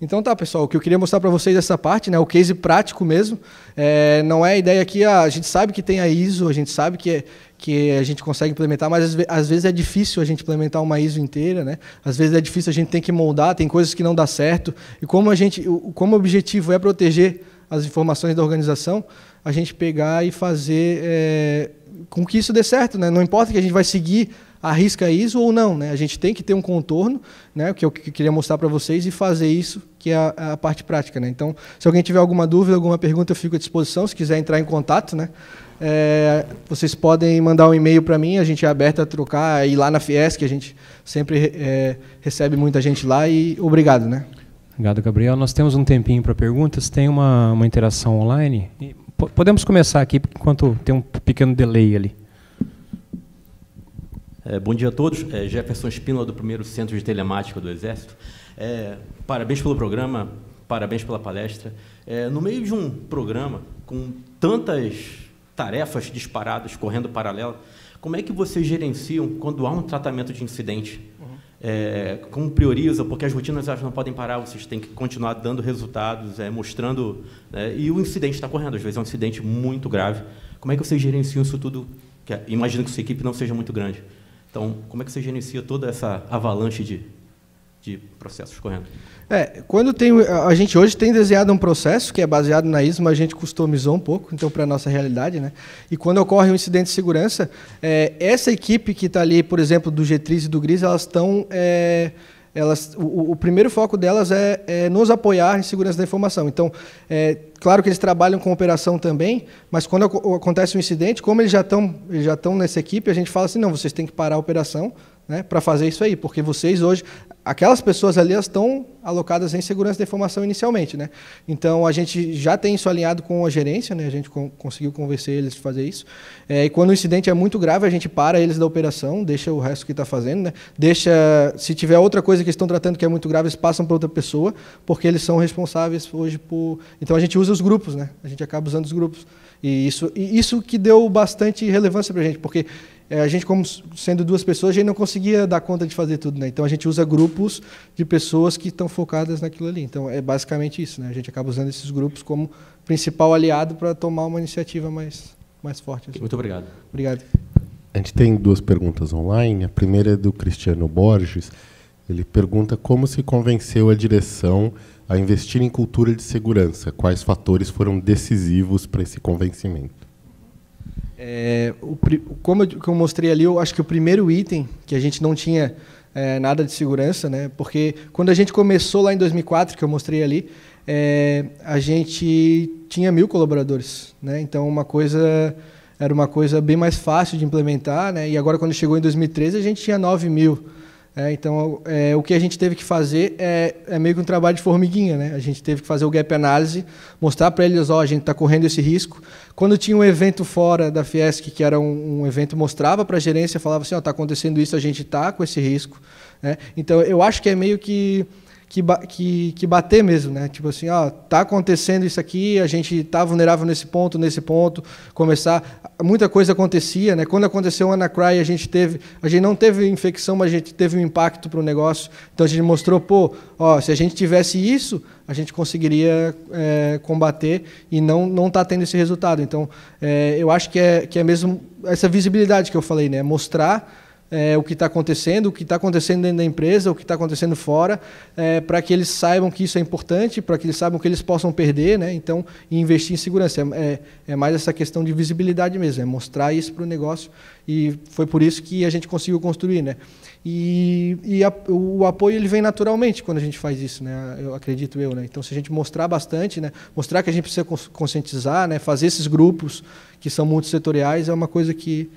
[SPEAKER 1] Então tá, pessoal, o que eu queria mostrar para vocês essa parte, né, o case prático mesmo, é, não é a ideia que a, ah, a, gente sabe que tem a ISO, a gente sabe que, é, que a gente consegue implementar, mas às vezes é difícil a gente implementar uma ISO inteira, né? Às vezes é difícil a gente tem que moldar, tem coisas que não dá certo. E como a gente, como o objetivo é proteger as informações da organização, a gente pegar e fazer é, com que isso dê certo, né? Não importa que a gente vai seguir a risca ISO ou não, né? A gente tem que ter um contorno, né? Que eu queria mostrar para vocês e fazer isso que é a, a, parte prática, né? Então, se alguém tiver alguma dúvida, alguma pergunta, eu fico à disposição. Se quiser entrar em contato, né? É, vocês podem mandar um e-mail para mim, a gente é aberto a trocar, ir lá na Fiesc, a gente sempre é, recebe muita gente lá e obrigado, né? Obrigado, Gabriel. Nós temos um tempinho para perguntas, tem uma, uma interação online. podemos começar aqui, enquanto tem um pequeno delay ali.
[SPEAKER 2] É, bom dia a todos. É Jefferson Espínola, do primeiro Centro de Telemática do Exército. É, parabéns pelo programa, parabéns pela palestra. É, no meio de um programa com tantas tarefas disparadas, correndo paralelo. Como é que vocês gerenciam quando há um tratamento de incidente? Uhum. É, como prioriza? Porque as rotinas elas não podem parar, vocês têm que continuar dando resultados, é, mostrando. É, e o incidente está correndo, às vezes é um incidente muito grave. Como é que vocês gerenciam isso tudo? Que, imagino que sua equipe não seja muito grande. Então, como é que você gerencia toda essa avalanche de de processos correndo.
[SPEAKER 1] É, quando tem a gente hoje tem desenhado um processo que é baseado na ISMA, a gente customizou um pouco, então para a nossa realidade, né? E quando ocorre um incidente de segurança, é, essa equipe que está ali, por exemplo, do Getriz e do Gris, elas estão é, elas, o, o, primeiro foco delas é, é, nos apoiar em segurança da informação. Então, é, claro que eles trabalham com operação também, mas quando acontece um incidente, como eles já estão já estão nessa equipe, a gente fala assim, não, vocês têm que parar a operação, né, para fazer isso aí, porque vocês hoje aquelas pessoas ali estão alocadas em segurança de informação inicialmente, né? Então a gente já tem isso alinhado com a gerência, né? A gente con conseguiu convencer eles de fazer isso. É, e quando o incidente é muito grave, a gente para eles da operação, deixa o resto que está fazendo, né? Deixa, se tiver outra coisa que estão tratando que é muito grave, eles passam para outra pessoa, porque eles são responsáveis hoje por. Então a gente usa os grupos, né? A gente acaba usando os grupos. E isso, e isso que deu bastante relevância para a gente, porque é, a gente, como sendo duas pessoas, a gente não conseguia dar conta de fazer tudo, né? Então a gente usa grupos de pessoas que estão focadas naquilo ali. Então é basicamente isso, né? A gente acaba usando esses grupos como principal aliado para tomar uma iniciativa mais, mais forte. Assim. Muito obrigado. Obrigado.
[SPEAKER 2] A gente tem duas perguntas online. A primeira é do Cristiano Borges. Ele pergunta como se convenceu a direção a investir em cultura de segurança. Quais fatores foram decisivos para esse convencimento?
[SPEAKER 1] É, o, como, eu, como eu mostrei ali, eu acho que o primeiro item que a gente não tinha é, nada de segurança, né? Porque quando a gente começou lá em 2004, que eu mostrei ali, é, a gente tinha mil colaboradores, né? Então uma coisa era uma coisa bem mais fácil de implementar, né? E agora quando chegou em 2013 a gente tinha 9 mil é, então, é, o que a gente teve que fazer é, é, meio que um trabalho de formiguinha, né? A gente teve que fazer o gap análise, mostrar para eles, ó, a gente está correndo esse risco. Quando tinha um evento fora da Fiesc, que era um, um evento, mostrava para a gerência, falava assim, está acontecendo isso, a gente está com esse risco. Né? Então, eu acho que é meio que que, que, que bater mesmo, né? Tipo assim, ó, tá acontecendo isso aqui, a gente tá vulnerável nesse ponto, nesse ponto, começar. Muita coisa acontecia, né? Quando aconteceu o Anacry, a gente teve, a gente não teve infecção, mas a gente teve um impacto para o negócio. Então a gente mostrou, pô, ó, se a gente tivesse isso, a gente conseguiria é, combater e não não tá tendo esse resultado. Então é, eu acho que é que é mesmo essa visibilidade que eu falei, né? Mostrar é, o que está acontecendo, o que está acontecendo dentro da empresa, o que está acontecendo fora, é, para que eles saibam que isso é importante, para que eles saibam que eles possam perder, né? Então, investir em segurança. É, é, é mais essa questão de visibilidade mesmo, é mostrar isso para o negócio. E foi por isso que a gente conseguiu construir, né? E, e a, o apoio ele vem naturalmente quando a gente faz isso, né? Eu acredito eu, né? Então se a gente mostrar bastante, né? Mostrar que a gente precisa conscientizar, né? Fazer esses grupos que são multissetoriais é uma coisa que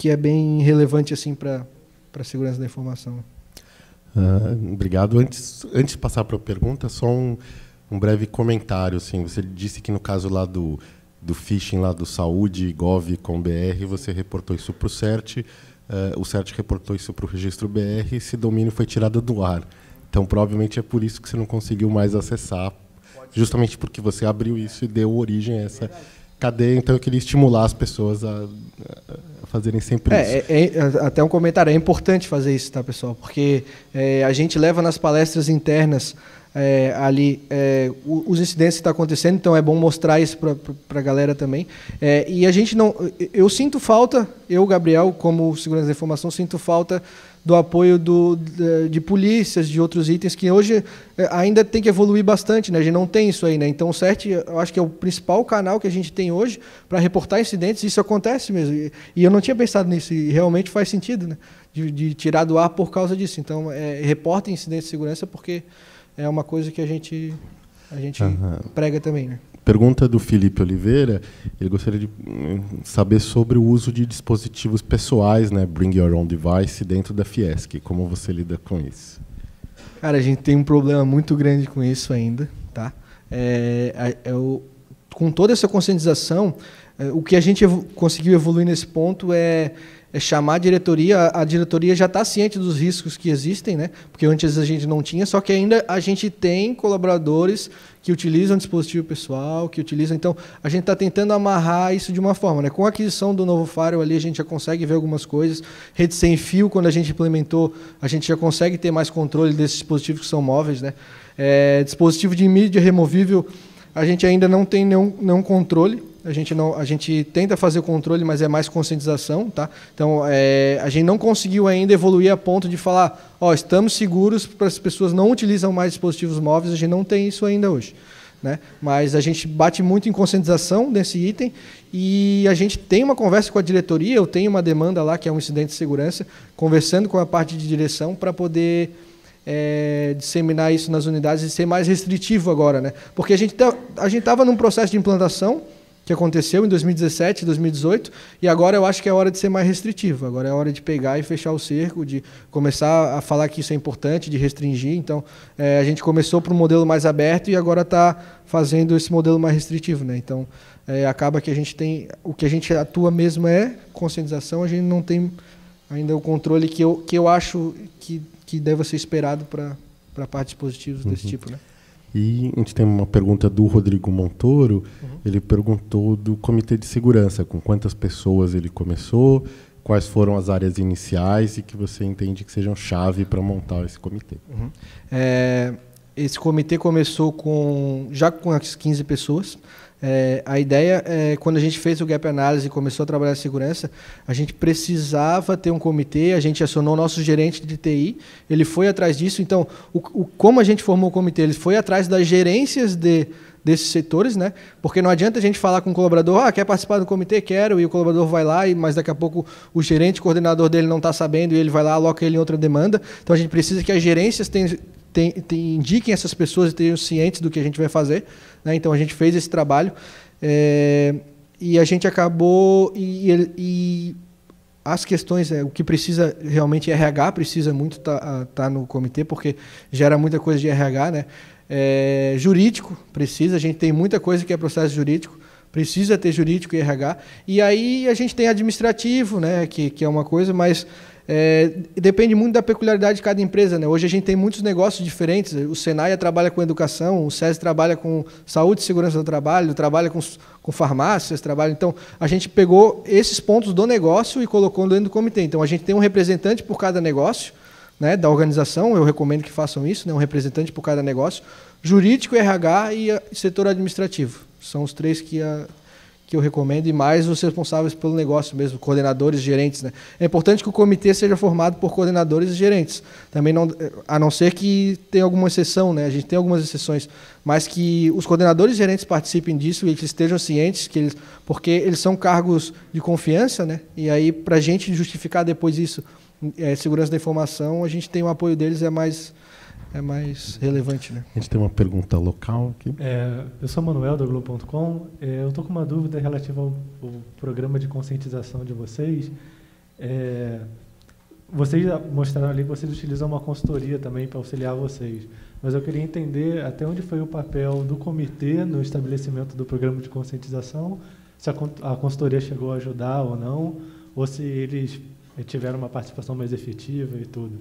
[SPEAKER 1] que é bem relevante assim para a segurança da informação.
[SPEAKER 2] Uh, obrigado. Antes, antes de passar para a pergunta, só um, um breve comentário. Assim, você disse que no caso lá do, do phishing lá do Saúde, Gov, com BR, você reportou isso para o CERT, uh, o CERT reportou isso para o Registro BR, esse domínio foi tirado do ar. Então, provavelmente é por isso que você não conseguiu mais acessar, justamente porque você abriu isso e deu origem a essa cadeia, então eu queria estimular as pessoas a, a fazerem sempre é,
[SPEAKER 1] isso. É, é, é até um comentário, é importante fazer isso, tá, pessoal? Porque é, a gente leva nas palestras internas é, ali é, os incidentes que estão tá acontecendo, então é bom mostrar isso para a galera também. É, e a gente não. Eu sinto falta, eu, Gabriel, como segurança da informação, sinto falta do apoio do, de, de, polícias, de outros itens, que hoje eh, ainda tem que evoluir bastante, né? a gente não tem isso aí. Né? Então o CERT, eu acho que é o principal canal que a gente tem hoje para reportar incidentes, e isso acontece mesmo. E, e, eu não tinha pensado nisso, e realmente faz sentido né? de, de tirar do ar por causa disso. Então, é, reporta incidentes de segurança porque é uma coisa que a gente, a gente uhum. prega também. Né?
[SPEAKER 2] pergunta do Felipe Oliveira, ele gostaria de hum, saber sobre o uso de dispositivos pessoais, né, Bring Your Own Device, dentro da Fiesc. Como você lida com isso?
[SPEAKER 1] Cara, a gente tem um problema muito grande com isso ainda, tá? É, é o, com toda essa conscientização, é, o que a gente evo conseguiu evoluir nesse ponto é é chamar a diretoria. A diretoria já está ciente dos riscos que existem, né? Porque antes a gente não tinha, só que ainda a gente tem colaboradores que utilizam dispositivo pessoal, que utilizam. Então, a gente está tentando amarrar isso de uma forma. Né? Com a aquisição do novo firewall ali, a gente já consegue ver algumas coisas. Rede sem fio, quando a gente implementou, a gente já consegue ter mais controle desses dispositivos que são móveis. Né? É, dispositivo de mídia removível, a gente ainda não tem nenhum, nenhum controle. A gente, não, a gente tenta fazer o controle, mas é mais conscientização, tá? Então, é, a gente não conseguiu ainda evoluir a ponto de falar, ó, estamos seguros para as pessoas não utilizam mais dispositivos móveis, a gente não tem isso ainda hoje. Né? Mas a gente bate muito em conscientização desse item e a gente tem uma conversa com a diretoria, eu tenho uma demanda lá que é um incidente de segurança, conversando com a parte de direção para poder é, disseminar isso nas unidades e ser mais restritivo agora, né? Porque a gente tá, a gente estava num processo de implantação que aconteceu em 2017, 2018, e agora eu acho que é hora de ser mais restritivo. Agora é hora de pegar e fechar o cerco, de começar a falar que isso é importante, de restringir. Então, é, a gente começou para um modelo mais aberto e agora está fazendo esse modelo mais restritivo. Né? Então, é, acaba que a gente tem. O que a gente atua mesmo é conscientização, a gente não tem ainda o controle que eu, que eu acho que, que ser esperado para partes positivas desse uhum. tipo, né?
[SPEAKER 2] E a gente tem uma pergunta do Rodrigo Montoro. Uhum. Ele perguntou do comitê de segurança, com quantas pessoas ele começou, quais foram as áreas iniciais e que você entende que sejam chave para montar esse comitê.
[SPEAKER 1] Uhum. É, esse comitê começou com já com as 15 pessoas. É, a ideia é, quando a gente fez o gap análise e começou a trabalhar em segurança, a gente precisava ter um comitê, a gente acionou o nosso gerente de TI, ele foi atrás disso. Então, o, o, como a gente formou o comitê, ele foi atrás das gerências de, desses setores, né? Porque não adianta a gente falar com o colaborador, ah, quer participar do comitê? Quero, e o colaborador vai lá, e, mas daqui a pouco o gerente, o coordenador dele não está sabendo, e ele vai lá, aloca ele em outra demanda. Então a gente precisa que as gerências tenham, tem, tem, indiquem essas pessoas e estejam cientes do que a gente vai fazer. Né? Então a gente fez esse trabalho é, e a gente acabou e, e, e as questões, é, o que precisa realmente RH precisa muito estar tá, tá no comitê porque gera muita coisa de RH, né? É, jurídico precisa, a gente tem muita coisa que é processo jurídico precisa ter jurídico e RH. E aí a gente tem administrativo, né, que, que é uma coisa, mas é, depende muito da peculiaridade de cada empresa. Né? Hoje a gente tem muitos negócios diferentes. Né? O Senai trabalha com educação, o SESI trabalha com saúde e segurança do trabalho, trabalha com, com farmácias, trabalha. Então, a gente pegou esses pontos do negócio e colocou dentro do comitê. Então, a gente tem um representante por cada negócio né, da organização. Eu recomendo que façam isso, né, um representante por cada negócio. Jurídico, RH e eh, setor administrativo. São os três que a, eh, que eu recomendo, e mais os responsáveis pelo negócio mesmo, coordenadores, gerentes. Né? É importante que o comitê seja formado por coordenadores e gerentes. Também não, a não ser que tenha alguma exceção, né? a gente tem algumas exceções, mas que os coordenadores e gerentes participem disso e que estejam cientes, que eles, porque eles são cargos de confiança, né? e aí para a gente justificar depois isso, é, segurança da informação, a gente tem o apoio deles, é mais é mais relevante. Né?
[SPEAKER 2] A gente tem uma pergunta local aqui.
[SPEAKER 1] É, eu sou Manuel, da Globo.com. É, eu estou com uma dúvida relativa ao, ao, programa de conscientização de vocês.
[SPEAKER 2] É, vocês mostraram ali que vocês utilizam uma consultoria também para auxiliar vocês. Mas eu queria entender até onde foi o papel do comitê no estabelecimento do programa de conscientização, se a, a consultoria chegou a ajudar ou não, ou se eles eh, tiveram uma participação mais efetiva e tudo.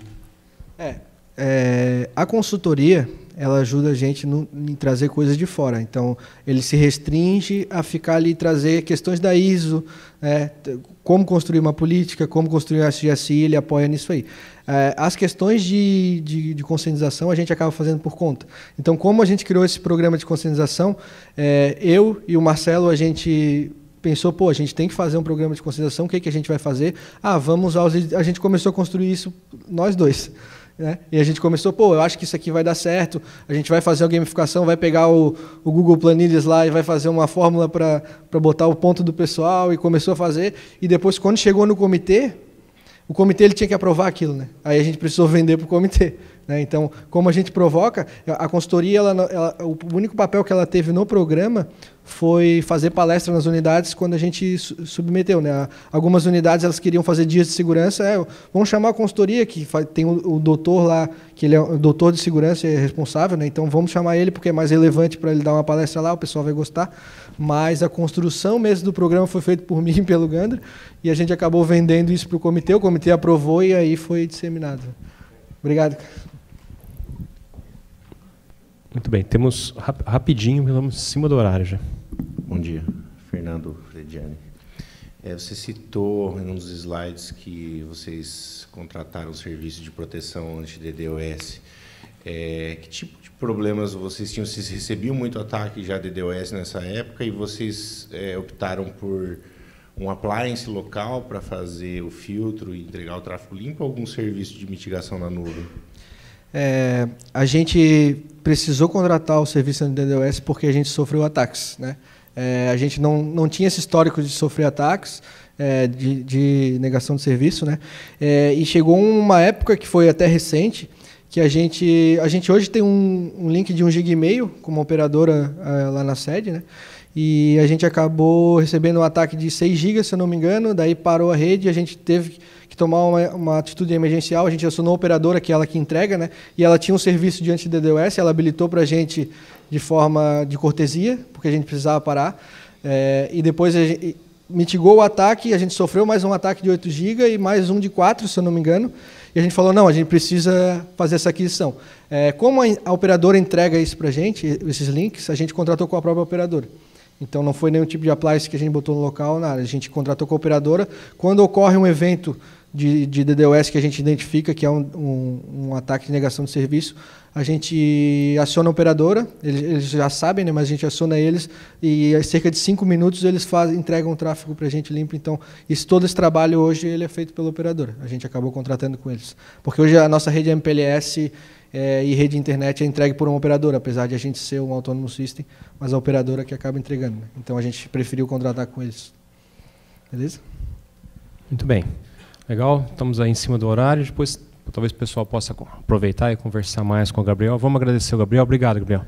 [SPEAKER 1] É, é, a consultoria ela ajuda a gente no, em trazer coisas de fora. Então, ele se restringe a ficar ali e trazer questões da ISO, né, como construir uma política, como construir a SGSI, ele apoia nisso aí. É, as questões de, de, de, conscientização a gente acaba fazendo por conta. Então, como a gente criou esse programa de conscientização, é, eu e o Marcelo, a gente pensou, pô, a gente tem que fazer um programa de conscientização, o que, que a gente vai fazer? Ah, vamos usar os... A gente começou a construir isso nós dois. Né? E a gente começou, pô, eu acho que isso aqui vai dar certo, a gente vai fazer a gamificação, vai pegar o, o Google Planilhas lá e vai fazer uma fórmula para botar o ponto do pessoal, e começou a fazer. E depois, quando chegou no comitê, o comitê ele tinha que aprovar aquilo, né? Aí a gente precisou vender para o comitê. Né? Então, como a gente provoca, a consultoria, ela, ela, o único papel que ela teve no programa foi fazer palestra nas unidades quando a gente submeteu. Né? Algumas unidades elas queriam fazer dias de segurança, é, vamos chamar a consultoria, que tem o, o, doutor lá, que ele é o doutor de segurança e é responsável, né? então vamos chamar ele porque é mais relevante para ele dar uma palestra lá, o pessoal vai gostar mas a construção mesmo do programa foi feita por mim e pelo Gandra, e a gente acabou vendendo isso para o comitê, o comitê aprovou e aí foi disseminado. Obrigado.
[SPEAKER 2] Muito bem, temos rap rapidinho, estamos em cima do horário já. Bom dia, Fernando Frediani. É, você citou em um dos slides que vocês contrataram o serviço de proteção anti-DDoS. É, que tipo problemas, vocês tinham vocês recebiam muito ataque já de DOS nessa época e vocês é, optaram por um appliance local para fazer o filtro e entregar o tráfego limpo ou algum serviço de mitigação na nuvem?
[SPEAKER 1] É, a gente precisou contratar o serviço de DDoS porque a gente sofreu ataques. Né? É, a gente não, não tinha esse histórico de sofrer ataques, é, de, de, negação de serviço. Né? É, e chegou uma época que foi até recente, que a gente, a gente hoje tem um, um link de um gig e meio com uma operadora uh, lá na sede, né? E a gente acabou recebendo um ataque de 6 GB, se eu não me engano, daí parou a rede e a gente teve que tomar uma, uma atitude emergencial, a gente acionou a operadora, que é ela que entrega, né? E ela tinha um serviço de anti-DDoS, ela habilitou para a gente de forma de cortesia, porque a gente precisava parar. É, e depois gente, mitigou o ataque, a gente sofreu mais um ataque de 8 GB e mais um de 4, se eu não me engano. E a gente falou, não, a gente precisa fazer essa aquisição. É, como a, a, operadora entrega isso para a gente, esses links, a gente contratou com a própria operadora. Então não foi nenhum tipo de appliance que a gente botou no local, nada. A gente contratou com a operadora. Quando ocorre um evento de, de DDoS que a gente identifica, que é um, um, um, ataque de negação de serviço, a gente aciona a operadora, eles, eles, já sabem, né, mas a gente aciona eles e em cerca de cinco minutos eles faz, entregam o tráfego para a gente limpo. Então, isso, todo esse trabalho hoje ele é feito pela operadora. A gente acabou contratando com eles. Porque hoje a nossa rede MPLS é, eh, e rede internet é entregue por uma operadora, apesar de a gente ser um autônomo system, mas a operadora que acaba entregando. Né? Então, a gente preferiu contratar com eles. Beleza? Muito bem.
[SPEAKER 2] Legal, estamos aí em cima do horário. Depois, talvez o pessoal possa aproveitar e conversar mais
[SPEAKER 1] com o Gabriel. Vamos agradecer o Gabriel. Obrigado, Gabriel.